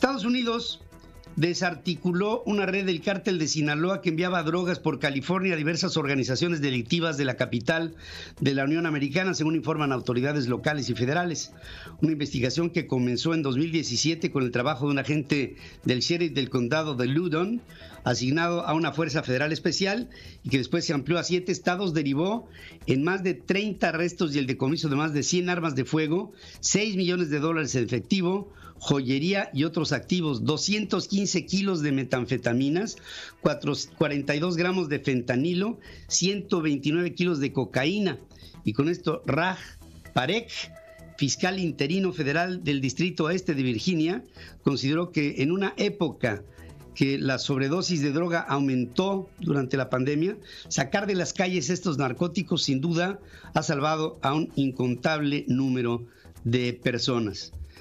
Estados Unidos desarticuló una red del cártel de Sinaloa que enviaba drogas por California a diversas organizaciones delictivas de la capital de la Unión Americana, según informan autoridades locales y federales. Una investigación que comenzó en 2017 con el trabajo de un agente del sheriff del condado de Ludon, asignado a una fuerza federal especial y que después se amplió a siete estados, derivó en más de 30 arrestos y el decomiso de más de 100 armas de fuego, 6 millones de dólares en efectivo, joyería y otros activos, 215 kilos de metanfetaminas, 42 gramos de fentanilo, 129 kilos de cocaína. Y con esto, Raj Parek, fiscal interino federal del Distrito Oeste de Virginia, consideró que en una época que la sobredosis de droga aumentó durante la pandemia, sacar de las calles estos narcóticos sin duda ha salvado a un incontable número de personas.